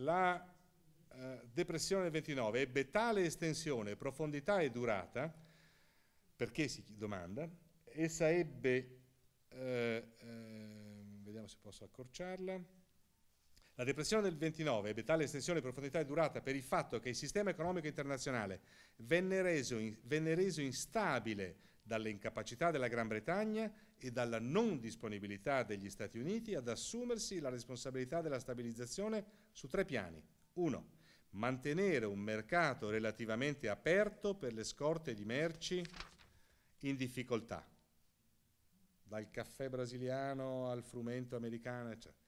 La eh, depressione del 29 ebbe tale estensione, profondità e durata, perché si domanda, essa ebbe, eh, eh, vediamo se posso accorciarla, la depressione del 29 ebbe tale estensione, profondità e durata per il fatto che il sistema economico internazionale venne reso, in, venne reso instabile dalle incapacità della Gran Bretagna e dalla non disponibilità degli Stati Uniti ad assumersi la responsabilità della stabilizzazione su tre piani. 1. Mantenere un mercato relativamente aperto per le scorte di merci in difficoltà, dal caffè brasiliano al frumento americano, eccetera.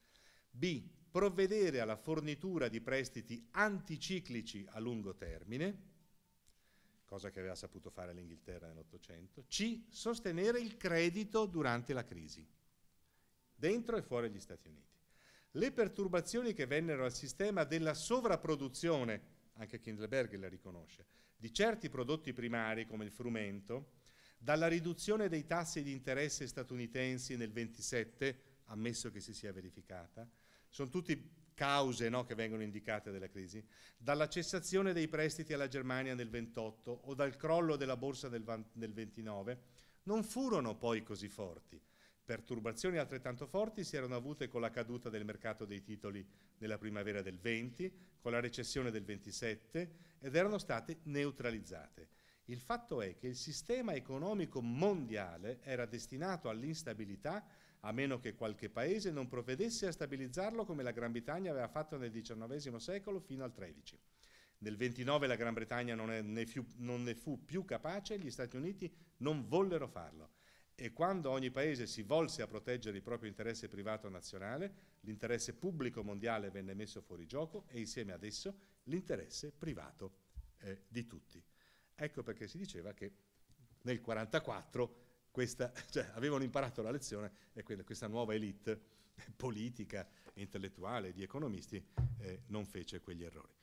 B. Provvedere alla fornitura di prestiti anticiclici a lungo termine, cosa che aveva saputo fare l'Inghilterra nell'Ottocento c. Sostenere il credito durante la crisi, dentro e fuori gli Stati Uniti. Le perturbazioni che vennero al sistema della sovrapproduzione, anche Kindleberg le riconosce, di certi prodotti primari come il frumento, dalla riduzione dei tassi di interesse statunitensi nel 27, ammesso che si sia verificata, sono tutti cause no, che vengono indicate della crisi, dalla cessazione dei prestiti alla Germania nel 28 o dal crollo della borsa del, del 29, non furono poi così forti. Perturbazioni altrettanto forti si erano avute con la caduta del mercato dei titoli nella primavera del 20, con la recessione del 27 ed erano state neutralizzate. Il fatto è che il sistema economico mondiale era destinato all'instabilità a meno che qualche paese non provvedesse a stabilizzarlo come la Gran Bretagna aveva fatto nel XIX secolo fino al XIII. Nel XXIX la Gran Bretagna non, è, ne fu, non ne fu più capace gli Stati Uniti non vollero farlo. E quando ogni paese si volse a proteggere il proprio interesse privato nazionale, l'interesse pubblico mondiale venne messo fuori gioco e insieme ad esso l'interesse privato eh, di tutti. Ecco perché si diceva che nel 1944 cioè, avevano imparato la lezione e questa nuova elite politica, intellettuale, di economisti eh, non fece quegli errori.